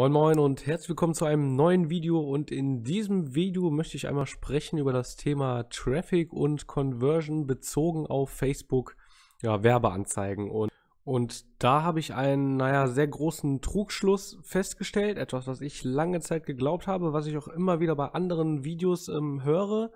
Moin Moin und herzlich willkommen zu einem neuen Video und in diesem Video möchte ich einmal sprechen über das Thema Traffic und Conversion bezogen auf Facebook ja, Werbeanzeigen und und da habe ich einen, naja, sehr großen Trugschluss festgestellt, etwas, was ich lange Zeit geglaubt habe, was ich auch immer wieder bei anderen Videos ähm, höre.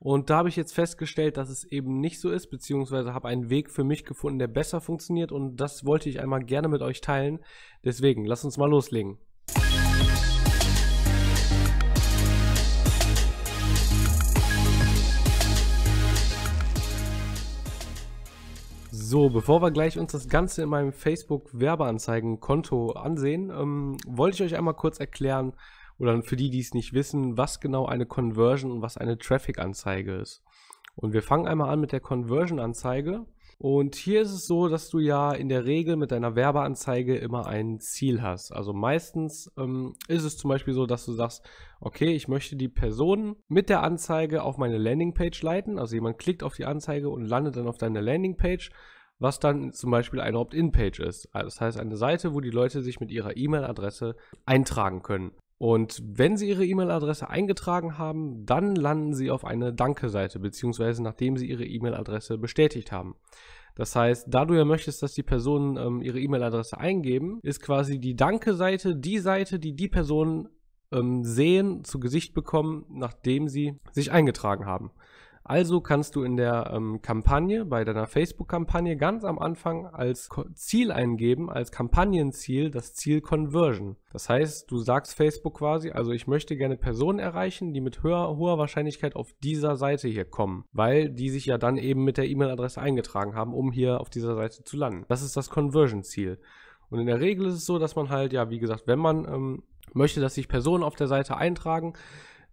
Und da habe ich jetzt festgestellt, dass es eben nicht so ist, beziehungsweise habe einen Weg für mich gefunden, der besser funktioniert und das wollte ich einmal gerne mit euch teilen. Deswegen, lass uns mal loslegen. So, bevor wir gleich uns das Ganze in meinem Facebook-Werbeanzeigen-Konto ansehen, ähm, wollte ich euch einmal kurz erklären, oder für die, die es nicht wissen, was genau eine Conversion und was eine Traffic-Anzeige ist. Und wir fangen einmal an mit der Conversion-Anzeige. Und hier ist es so, dass du ja in der Regel mit deiner Werbeanzeige immer ein Ziel hast. Also meistens ähm, ist es zum Beispiel so, dass du sagst, okay, ich möchte die Person mit der Anzeige auf meine Landingpage leiten. Also jemand klickt auf die Anzeige und landet dann auf deine Landingpage was dann zum Beispiel eine Opt-in-Page ist. Also das heißt eine Seite, wo die Leute sich mit ihrer E-Mail-Adresse eintragen können. Und wenn Sie Ihre E-Mail-Adresse eingetragen haben, dann landen Sie auf eine Danke-Seite, beziehungsweise nachdem Sie Ihre E-Mail-Adresse bestätigt haben. Das heißt, da du ja möchtest, dass die Personen ähm, ihre E-Mail-Adresse eingeben, ist quasi die Danke-Seite die Seite, die die Personen ähm, sehen, zu Gesicht bekommen, nachdem sie sich eingetragen haben. Also kannst du in der ähm, Kampagne, bei deiner Facebook-Kampagne ganz am Anfang als Ko Ziel eingeben, als Kampagnenziel, das Ziel Conversion. Das heißt, du sagst Facebook quasi, also ich möchte gerne Personen erreichen, die mit höher, hoher Wahrscheinlichkeit auf dieser Seite hier kommen, weil die sich ja dann eben mit der E-Mail-Adresse eingetragen haben, um hier auf dieser Seite zu landen. Das ist das Conversion-Ziel. Und in der Regel ist es so, dass man halt, ja, wie gesagt, wenn man ähm, möchte, dass sich Personen auf der Seite eintragen,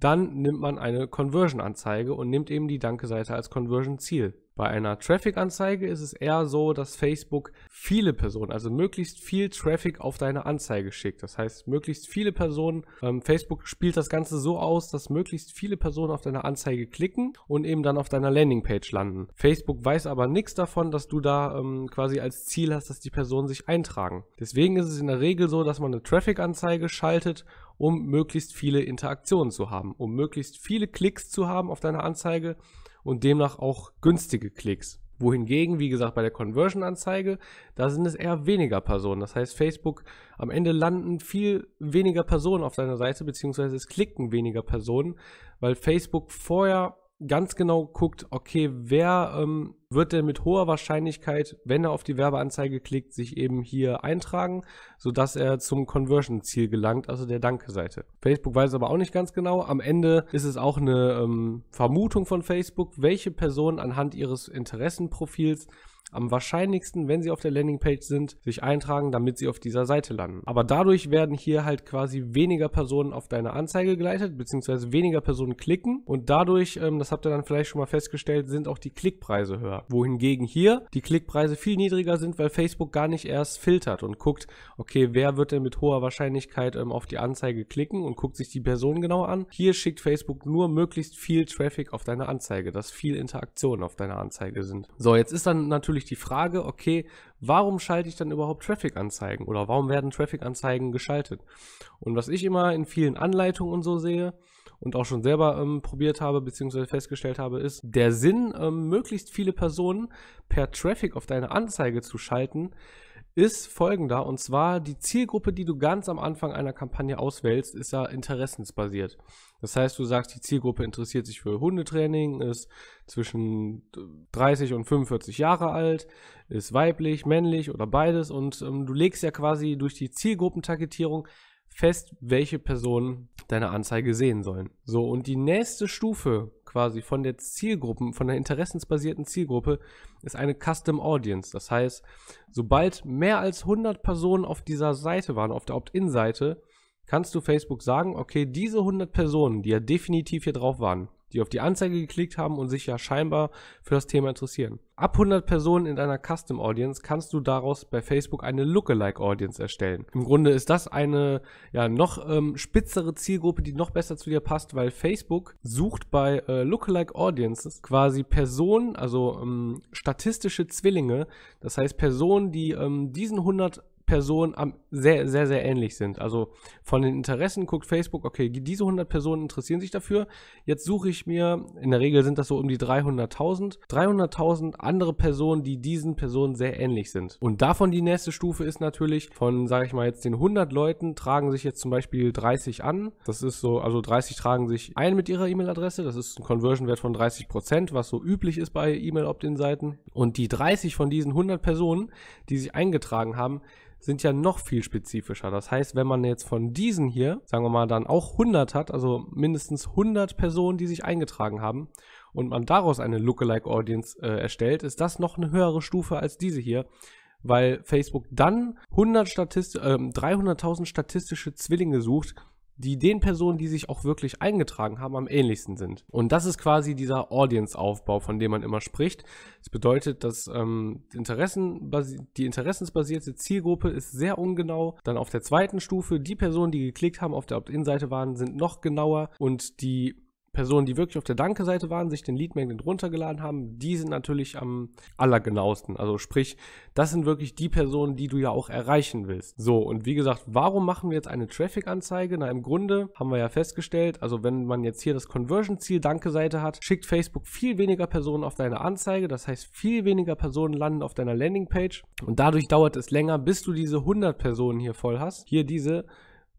dann nimmt man eine Conversion-Anzeige und nimmt eben die Danke-Seite als Conversion-Ziel. Bei einer Traffic-Anzeige ist es eher so, dass Facebook viele Personen, also möglichst viel Traffic auf deine Anzeige schickt. Das heißt, möglichst viele Personen, ähm, Facebook spielt das Ganze so aus, dass möglichst viele Personen auf deine Anzeige klicken und eben dann auf deiner Landingpage landen. Facebook weiß aber nichts davon, dass du da ähm, quasi als Ziel hast, dass die Personen sich eintragen. Deswegen ist es in der Regel so, dass man eine Traffic-Anzeige schaltet um möglichst viele Interaktionen zu haben, um möglichst viele Klicks zu haben auf deine Anzeige und demnach auch günstige Klicks. Wohingegen, wie gesagt, bei der Conversion-Anzeige, da sind es eher weniger Personen. Das heißt, Facebook, am Ende landen viel weniger Personen auf deiner Seite, beziehungsweise es klicken weniger Personen, weil Facebook vorher ganz genau guckt, okay, wer ähm, wird denn mit hoher Wahrscheinlichkeit, wenn er auf die Werbeanzeige klickt, sich eben hier eintragen, sodass er zum Conversion-Ziel gelangt, also der Danke-Seite. Facebook weiß aber auch nicht ganz genau. Am Ende ist es auch eine ähm, Vermutung von Facebook, welche Personen anhand ihres Interessenprofils am wahrscheinlichsten, wenn sie auf der Landingpage sind, sich eintragen, damit sie auf dieser Seite landen. Aber dadurch werden hier halt quasi weniger Personen auf deine Anzeige geleitet, beziehungsweise weniger Personen klicken und dadurch, ähm, das habt ihr dann vielleicht schon mal festgestellt, sind auch die Klickpreise höher. Wohingegen hier die Klickpreise viel niedriger sind, weil Facebook gar nicht erst filtert und guckt, okay, wer wird denn mit hoher Wahrscheinlichkeit ähm, auf die Anzeige klicken und guckt sich die Person genau an. Hier schickt Facebook nur möglichst viel Traffic auf deine Anzeige, dass viel Interaktionen auf deiner Anzeige sind. So, jetzt ist dann natürlich natürlich die Frage, okay, warum schalte ich dann überhaupt Traffic-Anzeigen oder warum werden Traffic-Anzeigen geschaltet? Und was ich immer in vielen Anleitungen und so sehe und auch schon selber ähm, probiert habe bzw. festgestellt habe, ist der Sinn, ähm, möglichst viele Personen per Traffic auf deine Anzeige zu schalten, ist folgender und zwar die Zielgruppe, die du ganz am Anfang einer Kampagne auswählst, ist ja interessensbasiert. Das heißt, du sagst, die Zielgruppe interessiert sich für Hundetraining, ist zwischen 30 und 45 Jahre alt, ist weiblich, männlich oder beides und ähm, du legst ja quasi durch die Zielgruppentargetierung fest, welche Personen deine Anzeige sehen sollen. So, und die nächste Stufe quasi von der Zielgruppen, von der interessensbasierten Zielgruppe ist eine Custom Audience. Das heißt, sobald mehr als 100 Personen auf dieser Seite waren, auf der Opt-in-Seite, kannst du Facebook sagen, okay, diese 100 Personen, die ja definitiv hier drauf waren, die auf die Anzeige geklickt haben und sich ja scheinbar für das Thema interessieren. Ab 100 Personen in deiner Custom Audience kannst du daraus bei Facebook eine Lookalike Audience erstellen. Im Grunde ist das eine ja noch ähm, spitzere Zielgruppe, die noch besser zu dir passt, weil Facebook sucht bei äh, Lookalike Audiences quasi Personen, also ähm, statistische Zwillinge, das heißt Personen, die ähm, diesen 100 Personen am, sehr, sehr, sehr ähnlich sind. Also von den Interessen guckt Facebook, okay, diese 100 Personen interessieren sich dafür. Jetzt suche ich mir, in der Regel sind das so um die 300.000, 300.000 andere Personen, die diesen Personen sehr ähnlich sind. Und davon die nächste Stufe ist natürlich von, sage ich mal jetzt, den 100 Leuten tragen sich jetzt zum Beispiel 30 an. Das ist so, also 30 tragen sich ein mit ihrer E-Mail-Adresse. Das ist ein Conversion-Wert von 30 Prozent, was so üblich ist bei E-Mail-Opt-in-Seiten. Und die 30 von diesen 100 Personen, die sich eingetragen haben, sind ja noch viel spezifischer. Das heißt, wenn man jetzt von diesen hier, sagen wir mal, dann auch 100 hat, also mindestens 100 Personen, die sich eingetragen haben und man daraus eine Lookalike Audience äh, erstellt, ist das noch eine höhere Stufe als diese hier, weil Facebook dann 100 Statist äh, 300.000 statistische Zwillinge sucht, die den Personen, die sich auch wirklich eingetragen haben, am ähnlichsten sind. Und das ist quasi dieser Audience-Aufbau, von dem man immer spricht. Das bedeutet, dass ähm, Interessen die interessensbasierte Zielgruppe ist sehr ungenau. Dann auf der zweiten Stufe, die Personen, die geklickt haben auf der Opt-in-Seite waren, sind noch genauer und die Personen, die wirklich auf der Danke-Seite waren, sich den Lead Magnet runtergeladen haben, die sind natürlich am allergenauesten. Also sprich, das sind wirklich die Personen, die du ja auch erreichen willst. So, und wie gesagt, warum machen wir jetzt eine Traffic-Anzeige? Na, im Grunde haben wir ja festgestellt, also wenn man jetzt hier das Conversion-Ziel Danke-Seite hat, schickt Facebook viel weniger Personen auf deine Anzeige. Das heißt, viel weniger Personen landen auf deiner Landing-Page Und dadurch dauert es länger, bis du diese 100 Personen hier voll hast. Hier diese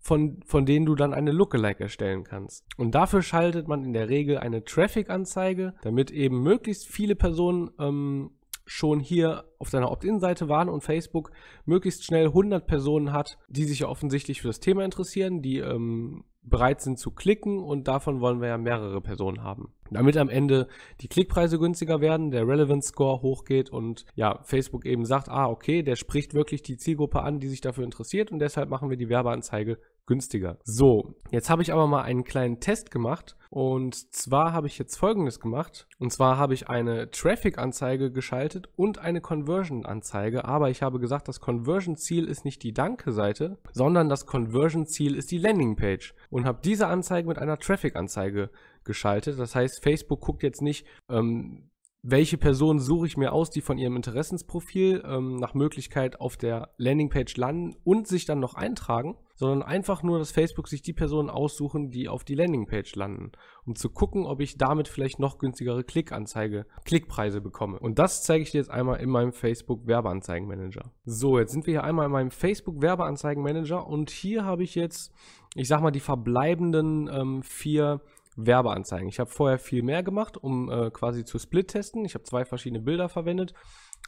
von, von denen du dann eine Lookalike erstellen kannst. Und dafür schaltet man in der Regel eine Traffic-Anzeige, damit eben möglichst viele Personen ähm, schon hier auf deiner Opt-in-Seite waren und Facebook möglichst schnell 100 Personen hat, die sich ja offensichtlich für das Thema interessieren, die ähm, bereit sind zu klicken und davon wollen wir ja mehrere Personen haben damit am Ende die Klickpreise günstiger werden, der Relevance Score hochgeht und ja, Facebook eben sagt, ah, okay, der spricht wirklich die Zielgruppe an, die sich dafür interessiert und deshalb machen wir die Werbeanzeige günstiger. So, jetzt habe ich aber mal einen kleinen Test gemacht und zwar habe ich jetzt folgendes gemacht und zwar habe ich eine Traffic Anzeige geschaltet und eine Conversion Anzeige, aber ich habe gesagt, das Conversion Ziel ist nicht die Danke Seite, sondern das Conversion Ziel ist die Landing Page und habe diese Anzeige mit einer Traffic Anzeige geschaltet. Das heißt, Facebook guckt jetzt nicht, ähm, welche Personen suche ich mir aus, die von ihrem Interessensprofil ähm, nach Möglichkeit auf der Landingpage landen und sich dann noch eintragen, sondern einfach nur, dass Facebook sich die Personen aussuchen, die auf die Landingpage landen, um zu gucken, ob ich damit vielleicht noch günstigere Klickanzeige, Klickpreise bekomme. Und das zeige ich dir jetzt einmal in meinem Facebook Werbeanzeigenmanager. So, jetzt sind wir hier einmal in meinem Facebook Werbeanzeigenmanager und hier habe ich jetzt, ich sag mal, die verbleibenden ähm, vier Werbeanzeigen. Ich habe vorher viel mehr gemacht, um äh, quasi zu Split-Testen. Ich habe zwei verschiedene Bilder verwendet.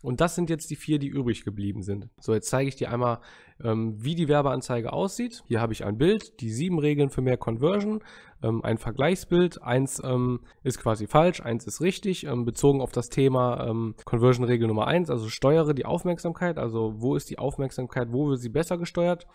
Und das sind jetzt die vier, die übrig geblieben sind. So, jetzt zeige ich dir einmal, ähm, wie die Werbeanzeige aussieht. Hier habe ich ein Bild, die sieben Regeln für mehr Conversion, ähm, ein Vergleichsbild. Eins ähm, ist quasi falsch, eins ist richtig, ähm, bezogen auf das Thema ähm, Conversion-Regel Nummer eins, also steuere die Aufmerksamkeit, also wo ist die Aufmerksamkeit, wo wird sie besser gesteuert.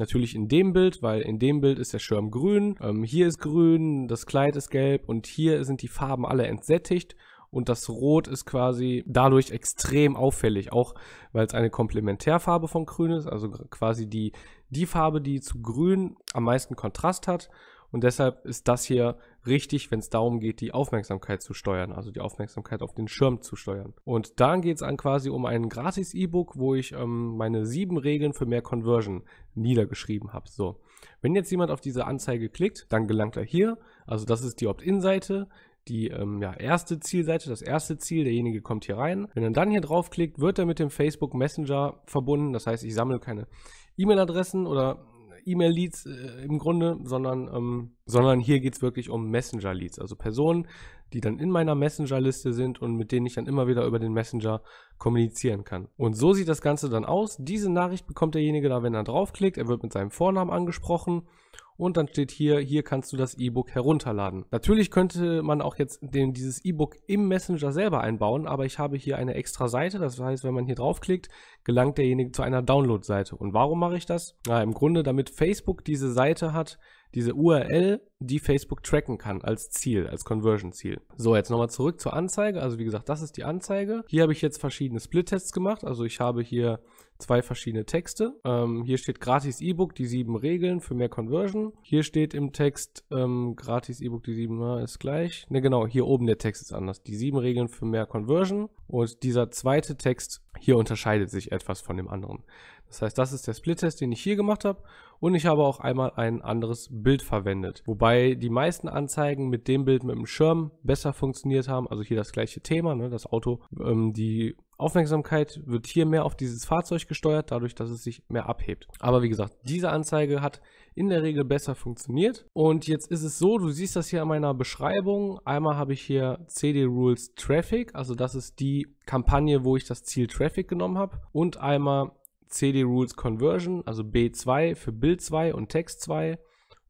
Natürlich in dem Bild, weil in dem Bild ist der Schirm grün, ähm, hier ist grün, das Kleid ist gelb und hier sind die Farben alle entsättigt und das Rot ist quasi dadurch extrem auffällig, auch weil es eine Komplementärfarbe von Grün ist, also quasi die, die Farbe, die zu Grün am meisten Kontrast hat und deshalb ist das hier richtig, wenn es darum geht, die Aufmerksamkeit zu steuern, also die Aufmerksamkeit auf den Schirm zu steuern. Und dann geht es an quasi um ein gratis E-Book, wo ich ähm, meine sieben Regeln für mehr Conversion niedergeschrieben habe. So, wenn jetzt jemand auf diese Anzeige klickt, dann gelangt er hier. Also das ist die Opt-in-Seite die ähm, ja, erste Zielseite, das erste Ziel, derjenige kommt hier rein. Wenn er dann hier draufklickt, wird er mit dem Facebook Messenger verbunden. Das heißt, ich sammle keine E-Mail-Adressen oder E-Mail-Leads äh, im Grunde, sondern, ähm, sondern hier geht es wirklich um Messenger-Leads. Also Personen, die dann in meiner Messenger-Liste sind und mit denen ich dann immer wieder über den Messenger kommunizieren kann. Und so sieht das Ganze dann aus. Diese Nachricht bekommt derjenige da, wenn er draufklickt. Er wird mit seinem Vornamen angesprochen und dann steht hier, hier kannst du das E-Book herunterladen. Natürlich könnte man auch jetzt den, dieses E-Book im Messenger selber einbauen, aber ich habe hier eine extra Seite, das heißt, wenn man hier draufklickt, gelangt derjenige zu einer Download-Seite. Und warum mache ich das? Na, im Grunde, damit Facebook diese Seite hat, diese URL, die Facebook tracken kann als Ziel, als Conversion-Ziel. So, jetzt nochmal zurück zur Anzeige. Also wie gesagt, das ist die Anzeige. Hier habe ich jetzt verschiedene Split-Tests gemacht. Also ich habe hier zwei verschiedene Texte. Ähm, hier steht gratis E-Book, die sieben Regeln für mehr Conversion. Hier steht im Text ähm, gratis E-Book, die sieben na, ist gleich. Ne, genau, hier oben der Text ist anders. Die sieben Regeln für mehr Conversion. Und dieser zweite Text hier unterscheidet sich etwas von dem anderen. Das heißt, das ist der Split-Test, den ich hier gemacht habe und ich habe auch einmal ein anderes Bild verwendet. Wobei die meisten Anzeigen mit dem Bild mit dem Schirm besser funktioniert haben, also hier das gleiche Thema, ne, das Auto, ähm, die Aufmerksamkeit wird hier mehr auf dieses Fahrzeug gesteuert, dadurch, dass es sich mehr abhebt. Aber wie gesagt, diese Anzeige hat in der Regel besser funktioniert. Und jetzt ist es so, du siehst das hier an meiner Beschreibung. Einmal habe ich hier CD Rules Traffic, also das ist die Kampagne, wo ich das Ziel Traffic genommen habe. Und einmal CD Rules Conversion, also B2 für Bild 2 und Text 2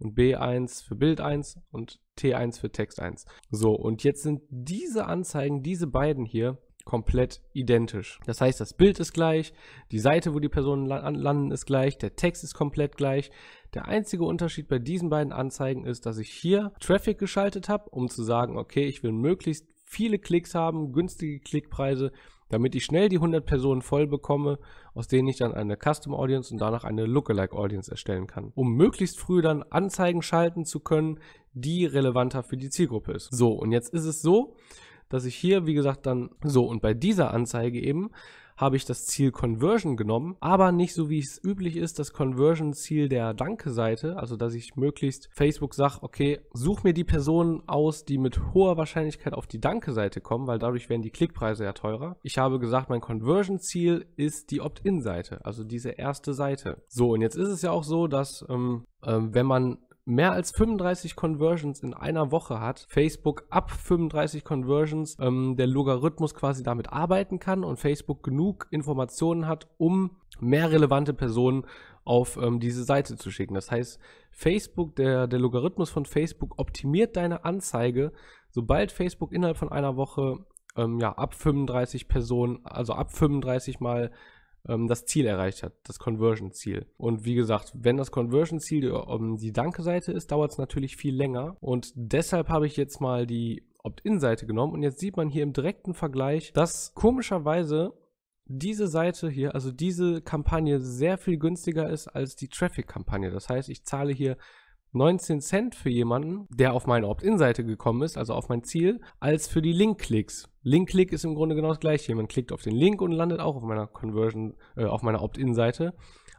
und B1 für Bild 1 und T1 für Text 1. So, und jetzt sind diese Anzeigen, diese beiden hier, komplett identisch. Das heißt, das Bild ist gleich, die Seite, wo die Personen landen, ist gleich, der Text ist komplett gleich. Der einzige Unterschied bei diesen beiden Anzeigen ist, dass ich hier Traffic geschaltet habe, um zu sagen, okay, ich will möglichst viele Klicks haben, günstige Klickpreise, damit ich schnell die 100 Personen voll bekomme, aus denen ich dann eine Custom Audience und danach eine Lookalike Audience erstellen kann, um möglichst früh dann Anzeigen schalten zu können, die relevanter für die Zielgruppe ist. So, und jetzt ist es so, dass ich hier, wie gesagt, dann so und bei dieser Anzeige eben habe ich das Ziel Conversion genommen, aber nicht so wie es üblich ist, das Conversion-Ziel der Danke-Seite, also dass ich möglichst Facebook sage, okay, such mir die Personen aus, die mit hoher Wahrscheinlichkeit auf die Danke-Seite kommen, weil dadurch werden die Klickpreise ja teurer. Ich habe gesagt, mein Conversion-Ziel ist die Opt-in-Seite, also diese erste Seite. So, und jetzt ist es ja auch so, dass ähm, ähm wenn man mehr als 35 Conversions in einer Woche hat, Facebook ab 35 Conversions, ähm, der Logarithmus quasi damit arbeiten kann und Facebook genug Informationen hat, um mehr relevante Personen auf ähm, diese Seite zu schicken. Das heißt, Facebook, der, der Logarithmus von Facebook optimiert deine Anzeige, sobald Facebook innerhalb von einer Woche ähm, ja, ab 35 Personen, also ab 35 mal ähm, das Ziel erreicht hat, das Conversion-Ziel. Und wie gesagt, wenn das Conversion-Ziel um, ähm, die Danke-Seite ist, dauert es natürlich viel länger. Und deshalb habe ich jetzt mal die Opt-in-Seite genommen und jetzt sieht man hier im direkten Vergleich, dass komischerweise diese Seite hier, also diese Kampagne sehr viel günstiger ist als die Traffic-Kampagne. Das heißt, ich zahle hier 19 Cent für jemanden, der auf meine Opt-in-Seite gekommen ist, also auf mein Ziel, als für die Link-Klicks. Link-Klick ist im Grunde genau das gleiche. Jemand klickt auf den Link und landet auch auf meiner Conversion, äh, auf meiner Opt-in-Seite.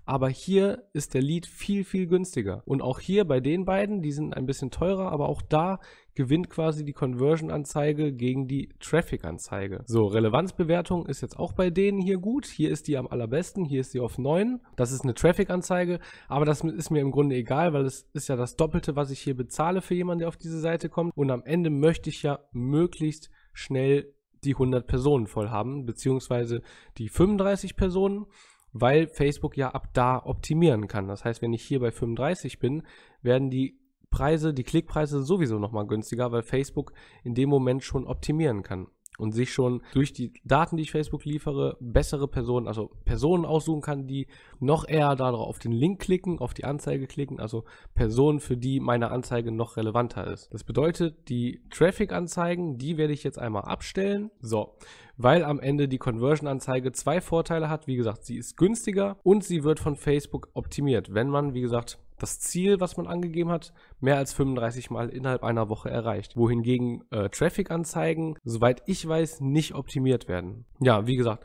Aber hier ist der Lead viel, viel günstiger. Und auch hier bei den beiden, die sind ein bisschen teurer, aber auch da gewinnt quasi die Conversion-Anzeige gegen die Traffic-Anzeige. So, Relevanzbewertung ist jetzt auch bei denen hier gut. Hier ist die am allerbesten, hier ist sie auf 9. Das ist eine Traffic-Anzeige, aber das ist mir im Grunde egal, weil es ist ja das Doppelte, was ich hier bezahle für jemanden, der auf diese Seite kommt. Und am Ende möchte ich ja möglichst schnell die 100 Personen voll haben, beziehungsweise die 35 Personen weil Facebook ja ab da optimieren kann. Das heißt, wenn ich hier bei 35 bin, werden die Preise, die Klickpreise sowieso nochmal günstiger, weil Facebook in dem Moment schon optimieren kann und sich schon durch die Daten, die ich Facebook liefere, bessere Personen, also Personen aussuchen kann, die noch eher darauf auf den Link klicken, auf die Anzeige klicken, also Personen, für die meine Anzeige noch relevanter ist. Das bedeutet, die Traffic-Anzeigen, die werde ich jetzt einmal abstellen. So, weil am Ende die Conversion-Anzeige zwei Vorteile hat. Wie gesagt, sie ist günstiger und sie wird von Facebook optimiert, wenn man, wie gesagt, das Ziel, was man angegeben hat, mehr als 35 Mal innerhalb einer Woche erreicht. Wohingegen äh, Traffic-Anzeigen, soweit ich weiß, nicht optimiert werden. Ja, wie gesagt.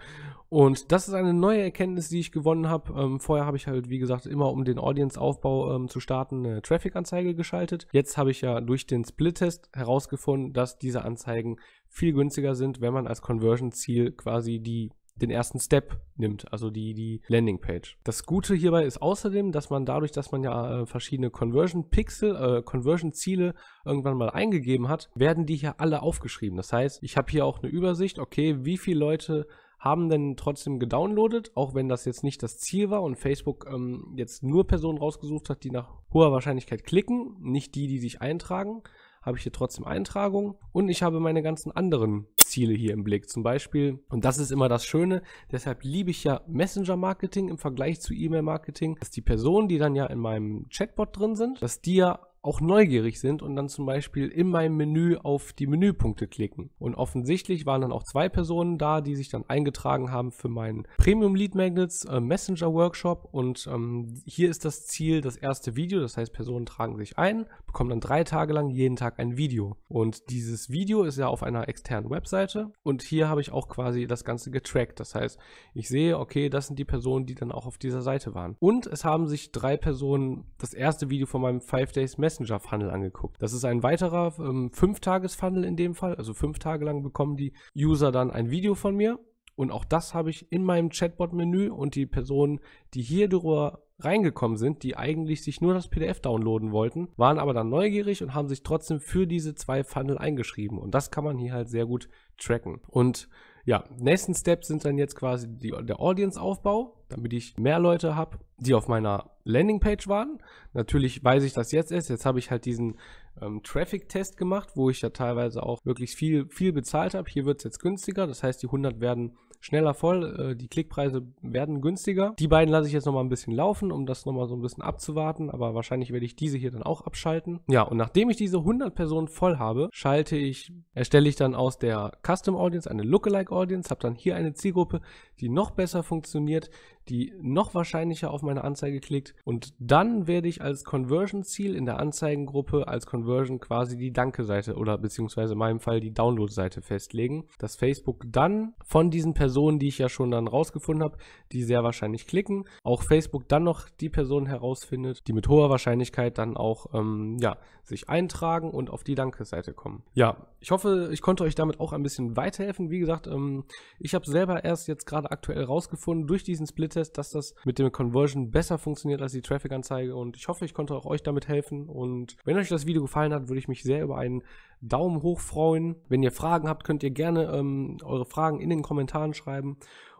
Und das ist eine neue Erkenntnis, die ich gewonnen habe. Ähm, vorher habe ich halt, wie gesagt, immer um den Audience-Aufbau ähm, zu starten, eine Traffic-Anzeige geschaltet. Jetzt habe ich ja durch den Split-Test herausgefunden, dass diese Anzeigen viel günstiger sind, wenn man als Conversion-Ziel quasi die den ersten Step nimmt, also die, die Landingpage. Das Gute hierbei ist außerdem, dass man dadurch, dass man ja äh, verschiedene Conversion-Pixel, äh, Conversion-Ziele irgendwann mal eingegeben hat, werden die hier alle aufgeschrieben. Das heißt, ich habe hier auch eine Übersicht, okay, wie viele Leute haben denn trotzdem gedownloadet, auch wenn das jetzt nicht das Ziel war und Facebook ähm, jetzt nur Personen rausgesucht hat, die nach hoher Wahrscheinlichkeit klicken, nicht die, die sich eintragen habe ich hier trotzdem Eintragungen und ich habe meine ganzen anderen Ziele hier im Blick. Zum Beispiel, und das ist immer das Schöne, deshalb liebe ich ja Messenger-Marketing im Vergleich zu E-Mail-Marketing, dass die Personen, die dann ja in meinem Chatbot drin sind, dass die ja auch neugierig sind und dann zum Beispiel in meinem Menü auf die Menüpunkte klicken. Und offensichtlich waren dann auch zwei Personen da, die sich dann eingetragen haben für meinen Premium Lead Magnets äh, Messenger Workshop. Und ähm, hier ist das Ziel, das erste Video. Das heißt, Personen tragen sich ein, bekommen dann drei Tage lang jeden Tag ein Video. Und dieses Video ist ja auf einer externen Webseite. Und hier habe ich auch quasi das Ganze getrackt. Das heißt, ich sehe, okay, das sind die Personen, die dann auch auf dieser Seite waren. Und es haben sich drei Personen das erste Video von meinem Five Days Messenger Messenger Funnel angeguckt. Das ist ein weiterer ähm, tages Funnel in dem Fall. Also fünf Tage lang bekommen die User dann ein Video von mir. Und auch das habe ich in meinem Chatbot-Menü und die Personen, die hier drüber reingekommen sind, die eigentlich sich nur das PDF downloaden wollten, waren aber dann neugierig und haben sich trotzdem für diese zwei Funnel eingeschrieben. Und das kann man hier halt sehr gut tracken. Und ja, nächsten Step sind dann jetzt quasi die, der Audience-Aufbau damit ich mehr Leute habe, die auf meiner Landingpage waren. Natürlich weiß ich das jetzt erst. Jetzt habe ich halt diesen ähm, Traffic-Test gemacht, wo ich ja teilweise auch wirklich viel, viel bezahlt habe. Hier wird es jetzt günstiger. Das heißt, die 100 werden schneller voll, äh, die Klickpreise werden günstiger. Die beiden lasse ich jetzt nochmal ein bisschen laufen, um das nochmal so ein bisschen abzuwarten, aber wahrscheinlich werde ich diese hier dann auch abschalten. Ja, und nachdem ich diese 100 Personen voll habe, schalte ich, erstelle ich dann aus der Custom Audience eine Lookalike Audience, habe dann hier eine Zielgruppe, die noch besser funktioniert, die noch wahrscheinlicher auf meine Anzeige klickt und dann werde ich als Conversion-Ziel in der Anzeigengruppe als Conversion quasi die Danke-Seite oder beziehungsweise in meinem Fall die Download-Seite festlegen, dass Facebook dann von diesen Personen Personen, die ich ja schon dann rausgefunden habe, die sehr wahrscheinlich klicken. Auch Facebook dann noch die Personen herausfindet, die mit hoher Wahrscheinlichkeit dann auch ähm, ja, sich eintragen und auf die Danke-Seite kommen. Ja, ich hoffe, ich konnte euch damit auch ein bisschen weiterhelfen. Wie gesagt, ähm, ich habe selber erst jetzt gerade aktuell rausgefunden durch diesen Split-Test, dass das mit dem Conversion besser funktioniert als die Traffic-Anzeige und ich hoffe, ich konnte auch euch damit helfen. Und wenn euch das Video gefallen hat, würde ich mich sehr über einen Daumen hoch freuen. Wenn ihr Fragen habt, könnt ihr gerne ähm, eure Fragen in den Kommentaren schreiben.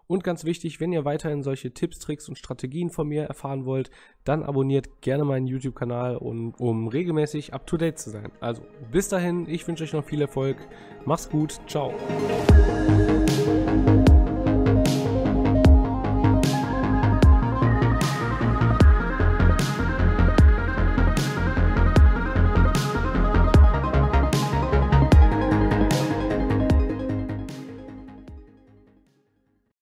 Und ganz wichtig, wenn ihr weiterhin solche Tipps, Tricks und Strategien von mir erfahren wollt, dann abonniert gerne meinen YouTube-Kanal, um, um regelmäßig up-to-date zu sein. Also bis dahin, ich wünsche euch noch viel Erfolg. Macht's gut, ciao.